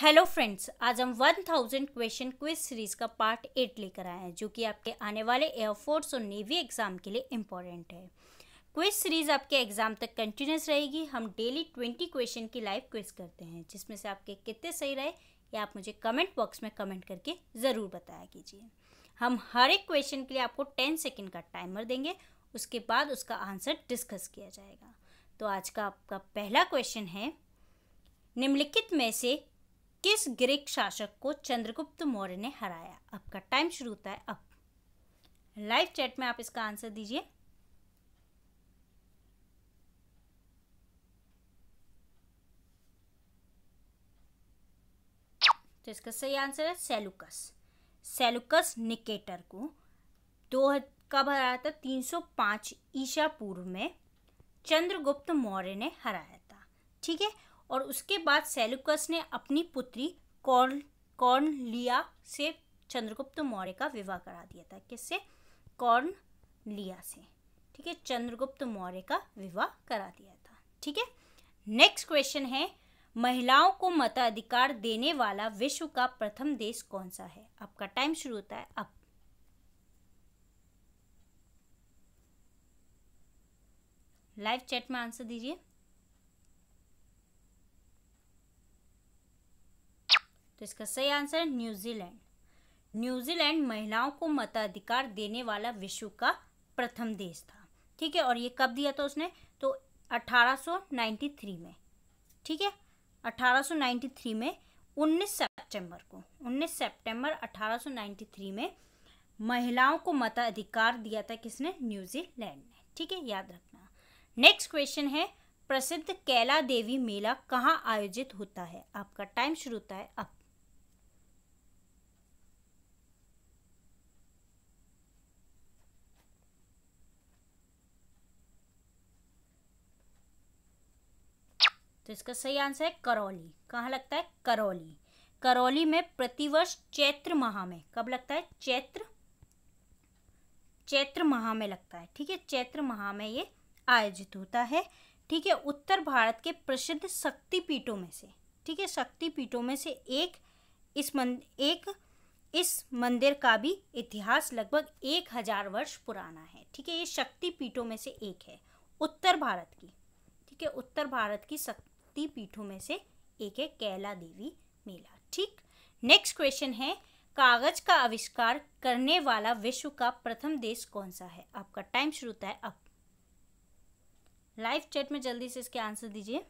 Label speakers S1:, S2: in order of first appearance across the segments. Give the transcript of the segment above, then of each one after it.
S1: hello friends आज हम 1000 question quiz series का पार्ट एट लेकर आए हैं जो कि आपके आने वाले एयरफोर्स और नेवी एग्जाम के लिए इम्पोर्टेंट है क्विज सीरीज आपके एग्जाम तक कंटिन्यूस रहेगी हम डेली 20 क्वेश्चन की लाइव क्विज करते हैं जिसमें से आपके कितने सही रहे ये आप मुझे कमेंट बॉक्स में कमेंट करके ज़रूर बताया कीजिए हम हर एक क्वेश्चन के लिए आपको टेन सेकेंड का टाइमर देंगे उसके बाद उसका आंसर डिस्कस किया जाएगा तो आज का आपका पहला क्वेश्चन है निम्नलिखित में से किस ग्रीक शासक को चंद्रगुप्त मौर्य ने हराया आपका टाइम शुरू होता है अब लाइव चैट में आप इसका आंसर दीजिए तो इसका सही आंसर है सेलुकस सेलुकस निकेटर को दो कब हराया था 305 ईसा पूर्व में चंद्रगुप्त मौर्य ने हराया था ठीक है और उसके बाद सेलुकस ने अपनी पुत्री कौन कौन लिया से चंद्रगुप्त मौर्य का विवाह करा दिया था किससे कौन लिया से ठीक है चंद्रगुप्त मौर्य का विवाह करा दिया था ठीक है नेक्स्ट क्वेश्चन है महिलाओं को मताधिकार देने वाला विश्व का प्रथम देश कौन सा है आपका टाइम शुरू होता है अब लाइव चैट में आंसर दीजिए तो इसका सही आंसर न्यूजीलैंड न्यूजीलैंड महिलाओं को मताधिकार देने वाला विश्व का प्रथम देश था ठीक है और ये कब दिया था उसने तो 1893 में ठीक है 1893 में 19 सितंबर को 19 सितंबर 1893 में महिलाओं को मताधिकार दिया था किसने न्यूजीलैंड ने ठीक है याद रखना नेक्स्ट क्वेश्चन है प्रसिद्ध कैला देवी मेला कहाँ आयोजित होता है आपका टाइम शुरू होता है अब तो इसका सही आंसर है करौली कहाँ लगता है करौली करौली में प्रतिवर्ष चैत्र माह में कब लगता है चैत्र चैत्र माह में लगता है ठीक है चैत्र माह में ये आयोजित होता है ठीक है उत्तर भारत के प्रसिद्ध शक्तिपीठों में से ठीक है शक्तिपीठों में से एक इस मंदिर एक इस मंदिर का भी इतिहास लगभग एक हजार वर्ष पुराना है ठीक है ये शक्तिपीठों में से एक है उत्तर भारत की ठीक है उत्तर भारत की शक्ति शक्ति पीठों में से एक है कैला देवी मेला ठीक नेक्स्ट क्वेश्चन है कागज का आविष्कार करने वाला विश्व का प्रथम देश कौन सा है आपका टाइम शुरू होता है अब लाइव चैट में जल्दी से इसके आंसर दीजिए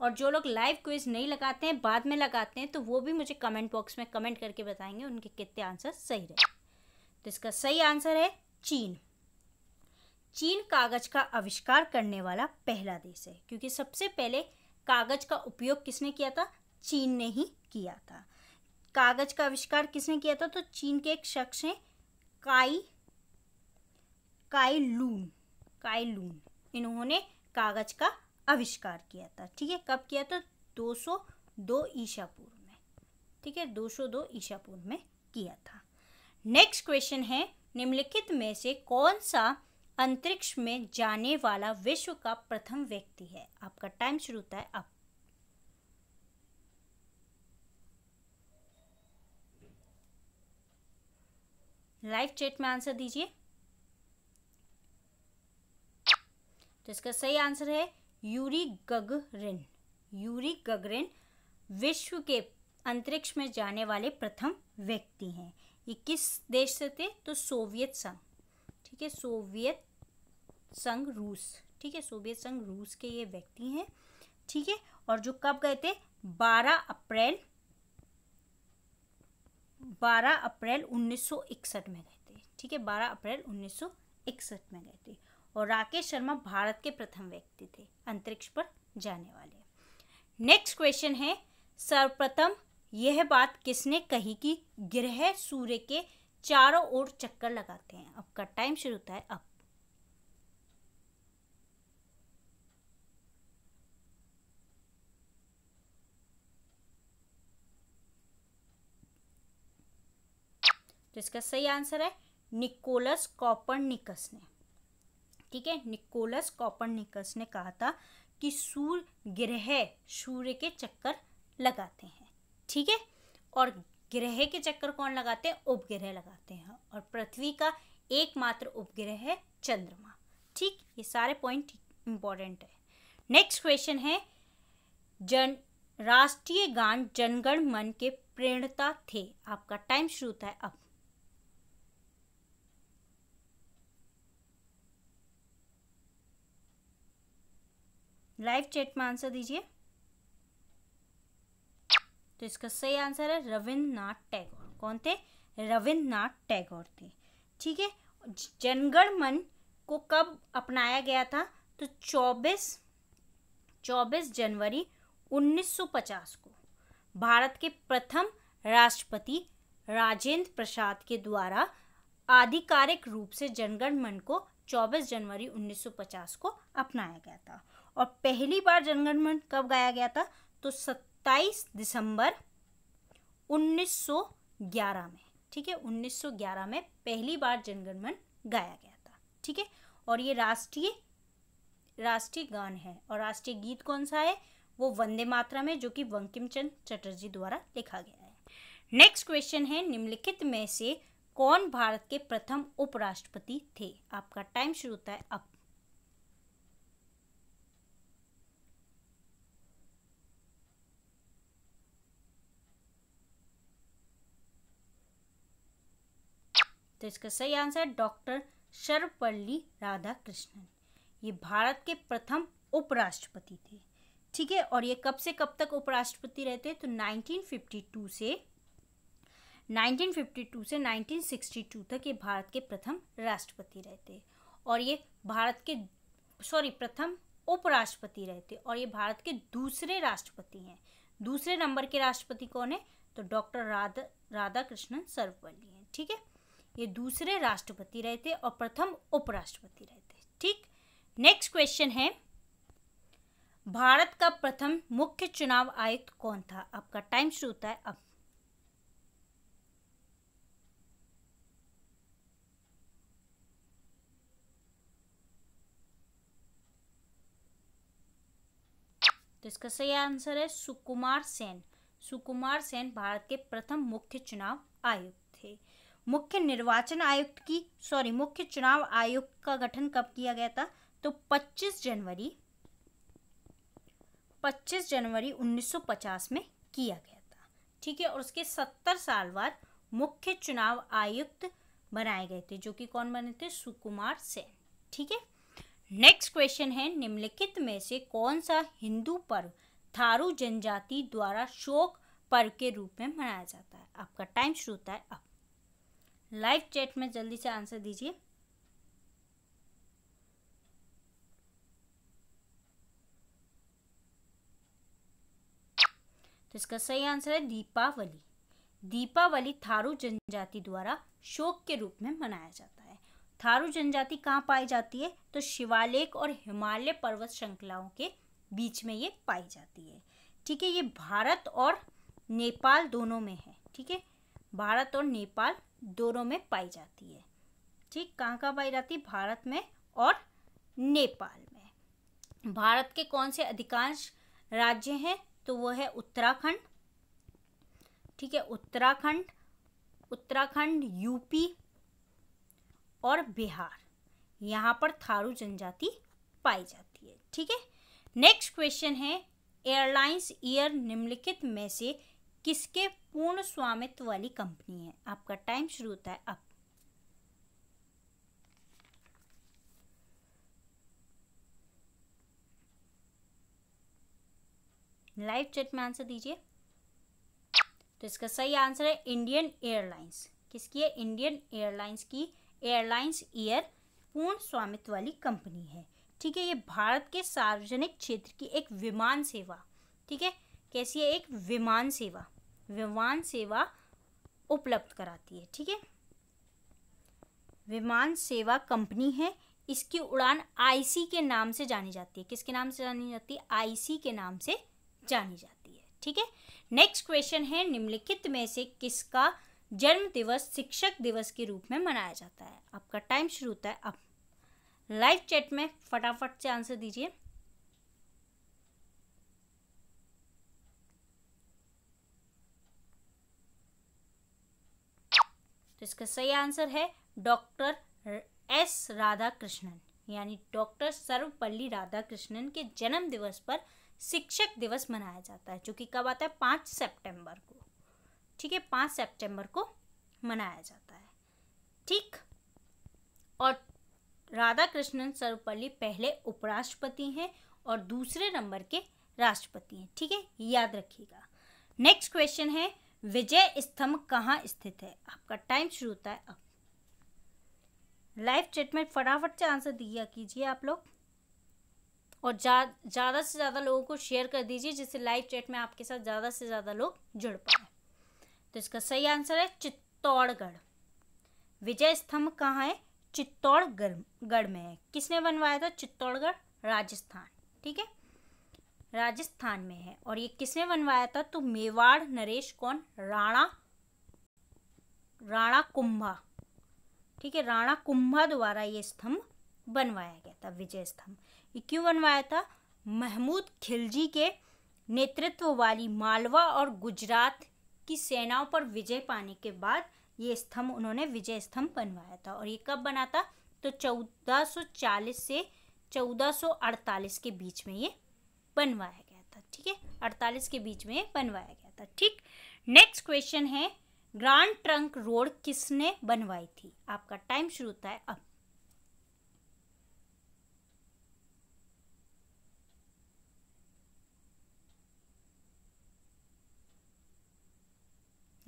S1: और जो लोग लाइव क्विज नहीं लगाते हैं बाद में लगाते हैं तो वो भी मुझे कमेंट बॉक्स में कमेंट करके बताएंगे उनके कितने आंसर सही रहे तो इसका सही आंसर है चीन चीन कागज का आविष्कार करने वाला पहला देश है क्योंकि सबसे पहले कागज का उपयोग किसने किया था चीन ने ही किया था कागज का आविष्कार किसने किया था तो चीन के एक शख्स हैं काई काई लून काई लून इन्होंने कागज का आविष्कार किया था ठीक है कब किया था 202 ईशा पूर्व में ठीक है 202 ईशा पूर्व में किया था नेक्स्ट क्वेश्चन है निम्नलिखित में से कौन सा अंतरिक्ष में जाने वाला विश्व का प्रथम व्यक्ति है आपका टाइम शुरू होता है अब लाइव चैट में आंसर दीजिए तो इसका सही आंसर है यूरी गगरिन यूरी गगरिन विश्व के अंतरिक्ष में जाने वाले प्रथम व्यक्ति हैं ये किस देश से थे तो सोवियत संघ ठीक है सोवियत संघ रूस ठीक है सोवियत संघ रूस के ये व्यक्ति हैं ठीक है और जो कब गए थे 12 अप्रैल 12 अप्रैल 1961 में गए थे ठीक है 12 अप्रैल 1961 में गए थे और राकेश शर्मा भारत के प्रथम व्यक्ति थे अंतरिक्ष पर जाने वाले नेक्स्ट क्वेश्चन है सर्वप्रथम यह बात किसने कही कि ग्रह सूर्य के चारों ओर चक्कर लगाते हैं अब का टाइम शुरू होता है अब तो इसका सही आंसर है निकोलस कॉपरनिकस ने ठीक है निकोलस कॉपरनिकस ने कहा था कि सूर्य ग्रह सूर्य के चक्कर लगाते हैं ठीक है और ग्रह के चक्कर कौन लगाते हैं उपग्रह लगाते हैं और पृथ्वी का एकमात्र उपग्रह है चंद्रमा ठीक ये सारे पॉइंट इंपॉर्टेंट है नेक्स्ट क्वेश्चन है जन राष्ट्रीय गान जनगण मन के प्रेरणता थे आपका टाइम शुरू होता है अब लाइव चैट में आंसर दीजिए तो इसका सही आंसर है रविन्द्रनाथ टैगोर कौन थे रविन्द्रनाथ टैगोर थे ठीक है जनगण मन को कब अपनाया गया था तो 24 24 जनवरी 1950 को भारत के प्रथम राष्ट्रपति राजेंद्र प्रसाद के द्वारा आधिकारिक रूप से जनगण मन को 24 जनवरी 1950 को अपनाया गया था और पहली बार जनगण मन कब गाया गया था तो सत्ताईस दिसंबर 1911 में ठीक है 1911 में पहली बार जनगणमन गाया गया था ठीक है और ये राष्ट्रीय राष्ट्रीय गान है और राष्ट्रीय गीत कौन सा है वो वंदे मात्रा में जो कि वंकिम चंद चटर्जी द्वारा लिखा गया है नेक्स्ट क्वेश्चन है निम्नलिखित में से कौन भारत के प्रथम उपराष्ट्रपति थे आपका टाइम शुरू होता है अब तो इसका सही आंसर डॉक्टर सर्वपल्ली राधाकृष्णन ये भारत के प्रथम उपराष्ट्रपति थे ठीक है और ये कब से कब तक उपराष्ट्रपति रहते तो 1952 से 1952 से 1962 तक ये भारत के प्रथम राष्ट्रपति रहते और ये भारत के सॉरी प्रथम उपराष्ट्रपति रहते और ये भारत के दूसरे राष्ट्रपति हैं दूसरे नंबर के राष्ट्रपति कौन है तो डॉक्टर राधा राधा कृष्णन सर्वपल्ली हैं ठीक है ये दूसरे राष्ट्रपति रहे थे और प्रथम उपराष्ट्रपति रहे थे ठीक नेक्स्ट क्वेश्चन है भारत का प्रथम मुख्य चुनाव आयुक्त कौन था आपका टाइम शुरू होता है अब तो इसका सही आंसर है सुकुमार सेन सुकुमार सेन भारत के प्रथम मुख्य चुनाव आयुक्त थे मुख्य निर्वाचन आयुक्त की सॉरी मुख्य चुनाव आयुक्त का गठन कब किया गया था तो 25 जनवरी 25 जनवरी 1950 में किया गया था ठीक है और उसके 70 साल बाद मुख्य चुनाव आयुक्त बनाए गए थे जो कि कौन बने थे सुकुमार सेन ठीक है नेक्स्ट क्वेश्चन है निम्नलिखित में से कौन सा हिंदू पर्व थारू जनजाति द्वारा शोक पर्व के रूप में मनाया जाता है आपका टाइम शुरू होता है अब लाइव चैट में जल्दी से आंसर दीजिए तो इसका सही आंसर है दीपावली दीपावली थारू जनजाति द्वारा शोक के रूप में मनाया जाता है थारू जनजाति कहाँ पाई जाती है तो शिवालेख और हिमालय पर्वत श्रृंखलाओं के बीच में ये पाई जाती है ठीक है ये भारत और नेपाल दोनों में है ठीक है भारत और नेपाल दोनों में पाई जाती है ठीक कहाँ कहाँ पाई जाती है भारत में और नेपाल में भारत के कौन से अधिकांश राज्य हैं तो वो है उत्तराखंड ठीक है उत्तराखंड उत्तराखंड यूपी और बिहार यहाँ पर थारू जनजाति पाई जाती है ठीक है नेक्स्ट क्वेश्चन है एयरलाइंस ईयर निम्नलिखित में से किसके पूर्ण स्वामित्व वाली कंपनी है आपका टाइम शुरू होता है अब लाइव चैट में आंसर दीजिए तो इसका सही आंसर है इंडियन एयरलाइंस किसकी है इंडियन एयरलाइंस की एयरलाइंस एयर पूर्ण स्वामित्व वाली कंपनी है ठीक है ये भारत के सार्वजनिक क्षेत्र की एक विमान सेवा ठीक है कैसी है एक विमान सेवा विमान सेवा उपलब्ध कराती है ठीक है विमान सेवा कंपनी है इसकी उड़ान आईसी के नाम से जानी जाती है किसके नाम से जानी जाती है आईसी के नाम से जानी जाती है ठीक है नेक्स्ट क्वेश्चन है निम्नलिखित में से किसका जन्म दिवस शिक्षक दिवस के रूप में मनाया जाता है आपका टाइम शुरू होता है अब लाइव चैट में फटाफट से आंसर दीजिए तो इसका सही आंसर है डॉक्टर एस राधा कृष्णन यानी डॉक्टर सर्वपल्ली राधाकृष्णन के जन्म दिवस पर शिक्षक दिवस मनाया जाता है जो कि कब आता है पाँच सेप्टेम्बर को ठीक है पाँच सेप्टेम्बर को मनाया जाता है ठीक और राधा कृष्णन सर्वपल्ली पहले उपराष्ट्रपति हैं और दूसरे नंबर के राष्ट्रपति हैं ठीक है याद रखिएगा नेक्स्ट क्वेश्चन है विजय स्तंभ कहाँ स्थित है आपका टाइम शुरू होता है अब लाइव चैट में फटाफट से आंसर दिया कीजिए आप लोग और ज़्यादा जा, से ज़्यादा लोगों को शेयर कर दीजिए जिससे लाइव चैट में आपके साथ ज़्यादा से ज़्यादा लोग जुड़ पाए तो इसका सही आंसर है चित्तौड़गढ़ विजय स्तंभ कहाँ है चित्तौड़गढ़ गढ़ में है किसने बनवाया था चित्तौड़गढ़ राजस्थान ठीक है राजस्थान में है और ये किसने बनवाया था तो मेवाड़ नरेश कौन राणा राणा कुंभा ठीक है राणा कुंभा द्वारा ये स्तंभ बनवाया गया था विजय स्तंभ ये क्यों बनवाया था महमूद खिलजी के नेतृत्व वाली मालवा और गुजरात की सेनाओं पर विजय पाने के बाद ये स्तंभ उन्होंने विजय स्तंभ बनवाया था और ये कब बना था तो 1440 से 1448 के बीच में ये बनवाया गया था ठीक है अड़तालीस के बीच में बनवाया गया था ठीक नेक्स्ट क्वेश्चन है ग्रांड ट्रंक रोड किसने बनवाई थी आपका टाइम शुरू होता है अब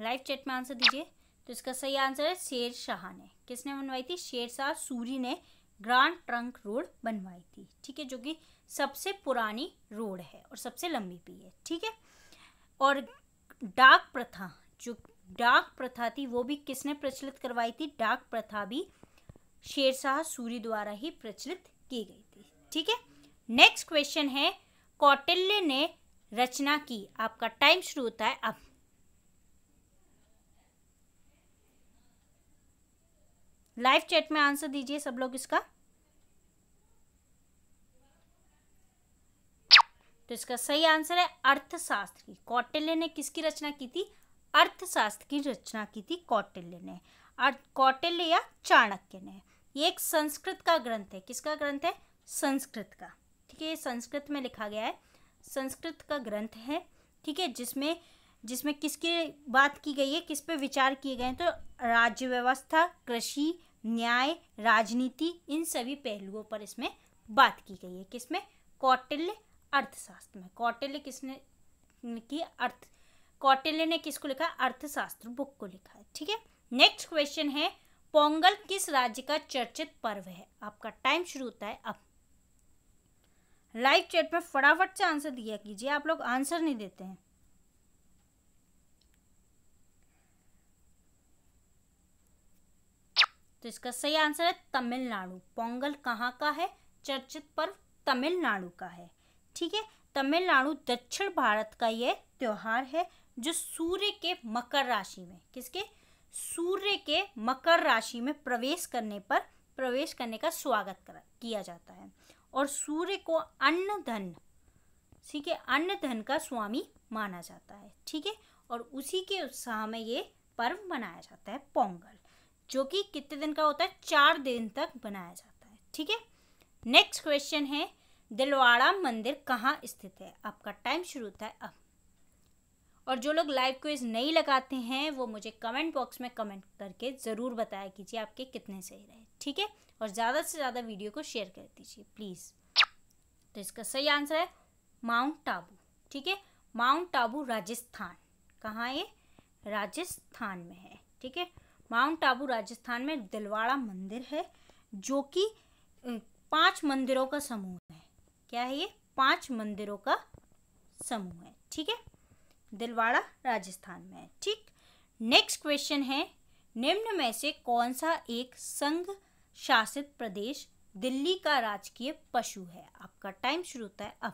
S1: लाइव चैट में आंसर दीजिए तो इसका सही आंसर है शेर शाह ने किसने बनवाई थी शेर शाह सूरी ने ग्रांड ट्रंक रोड बनवाई थी ठीक है जो कि सबसे पुरानी रोड है और सबसे लंबी भी है ठीक है और डाक प्रथा जो डाक प्रथा थी वो भी किसने प्रचलित करवाई थी डाक प्रथा भी शेरशाह सूरी द्वारा ही प्रचलित की गई थी ठीक है नेक्स्ट क्वेश्चन है कौटिल्य ने रचना की आपका टाइम शुरू होता है अब लाइव चैट में आंसर दीजिए सब लोग इसका तो इसका सही आंसर है अर्थशास्त्र की कौटिल्य ने किसकी रचना की थी अर्थशास्त्र की रचना की थी कौटिल्य ने कौटिल्य या चाणक्य ने ये एक संस्कृत का ग्रंथ है किसका ग्रंथ है संस्कृत का ठीक है ये संस्कृत में लिखा गया है संस्कृत का ग्रंथ है ठीक है जिसमें जिसमें किसकी बात की गई है किस पे विचार किए गए हैं तो राज्य व्यवस्था कृषि न्याय राजनीति इन सभी पहलुओं पर इसमें बात की गई है किसमें कौटिल्य अर्थशास्त्र में कौटिल्य किसने की अर्थ कौटिल्य ने किसको लिखा अर्थशास्त्र बुक को लिखा है ठीक है नेक्स्ट क्वेश्चन है पोंगल किस राज्य का चर्चित पर्व है आपका टाइम शुरू होता है अब लाइव चैट में फटाफट से आंसर दिया कीजिए आप लोग आंसर नहीं देते हैं तो इसका सही आंसर है तमिलनाडु पोंगल कहाँ का है चर्चित पर्व तमिलनाडु का है ठीक है तमिलनाडु दक्षिण भारत का ये त्यौहार है जो सूर्य के मकर राशि में किसके सूर्य के मकर राशि में प्रवेश करने पर प्रवेश करने का स्वागत कर, किया जाता है और सूर्य को अन्न धन ठीक है अन्न धन का स्वामी माना जाता है ठीक है और उसी के उत्साह में ये पर्व मनाया जाता है पोंगल जो कि कितने दिन का होता है चार दिन तक बनाया जाता है ठीक है नेक्स्ट क्वेश्चन है दिलवाड़ा मंदिर कहाँ स्थित है आपका टाइम शुरू होता है अब और जो लोग लाइव क्विज नहीं लगाते हैं वो मुझे कमेंट बॉक्स में कमेंट करके ज़रूर बताया कीजिए आपके कितने सही रहे ठीक है और ज़्यादा से ज़्यादा वीडियो को शेयर कर दीजिए प्लीज़ तो इसका सही आंसर है माउंट आबू ठीक है माउंट आबू राजस्थान कहाँ है राजस्थान में है ठीक है माउंट आबू राजस्थान में दिलवाड़ा मंदिर है जो कि पांच मंदिरों का समूह है क्या है ये पांच मंदिरों का समूह है ठीक है दिलवाड़ा राजस्थान में है ठीक नेक्स्ट क्वेश्चन है निम्न में से कौन सा एक संघ शासित प्रदेश दिल्ली का राजकीय पशु है आपका टाइम शुरू होता है अब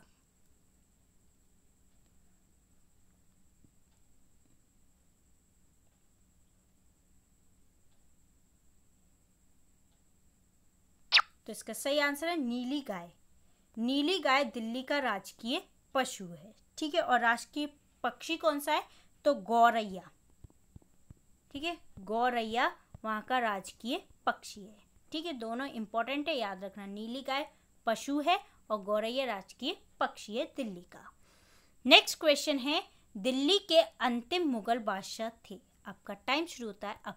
S1: तो इसका सही आंसर है नीली गाय नीली गाय दिल्ली का राजकीय पशु है ठीक है और राजकीय पक्षी कौन सा है तो गौरैया ठीक है गौरैया वहाँ का राजकीय पक्षी है ठीक है दोनों इंपॉर्टेंट है याद रखना नीली गाय पशु है और गौरैया राजकीय पक्षी है दिल्ली का नेक्स्ट क्वेश्चन है दिल्ली के अंतिम मुगल बादशाह थे आपका टाइम शुरू होता है अब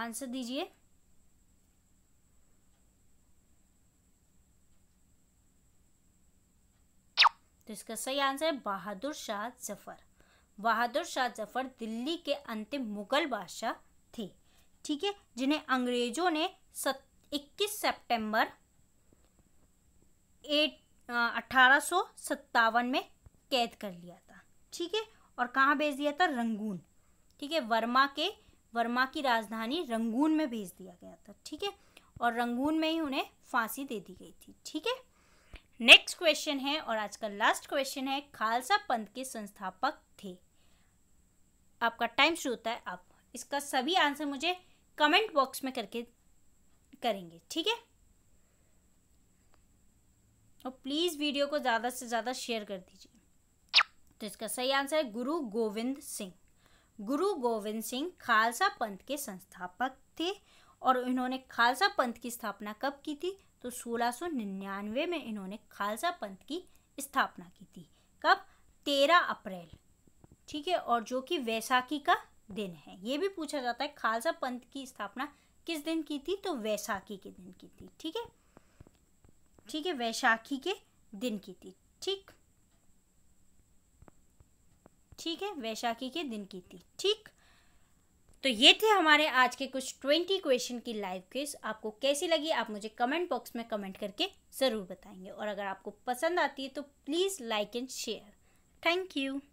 S1: आंसर दीजिए तो इसका सही आंसर है बहादुर शाह जफर बहादुर शाह जफर दिल्ली के अंतिम मुगल बादशाह थे ठीक है जिन्हें अंग्रेजों ने सत इक्कीस सेप्टेम्बर एट अठारह में कैद कर लिया था ठीक है और कहाँ भेज दिया था रंगून ठीक है वर्मा के वर्मा की राजधानी रंगून में भेज दिया गया था ठीक है और रंगून में ही उन्हें फांसी दे दी गई थी ठीक है नेक्स्ट क्वेश्चन है और आज का लास्ट क्वेश्चन है खालसा पंथ के संस्थापक थे आपका टाइम शुरू होता है आप इसका सभी आंसर मुझे कमेंट बॉक्स में करके करेंगे ठीक है और प्लीज़ वीडियो को ज़्यादा से ज़्यादा शेयर कर दीजिए तो इसका सही आंसर है गुरु गोविंद सिंह गुरु गोविंद सिंह खालसा पंथ के संस्थापक थे और इन्होंने खालसा पंथ की स्थापना कब की थी तो 1699 में इन्होंने खालसा पंथ की स्थापना की थी कब 13 अप्रैल ठीक है और जो कि वैसाखी का दिन है ये भी पूछा जाता है खालसा पंथ की स्थापना किस दिन की थी तो वैसाखी के दिन की थी ठीक है ठीक है वैशाखी के दिन की थी ठीक ठीक है वैशाखी के दिन की थी ठीक तो ये थे हमारे आज के कुछ ट्वेंटी क्वेश्चन की लाइव क्विज आपको कैसी लगी आप मुझे कमेंट बॉक्स में कमेंट करके ज़रूर बताएंगे और अगर आपको पसंद आती है तो please like and share thank you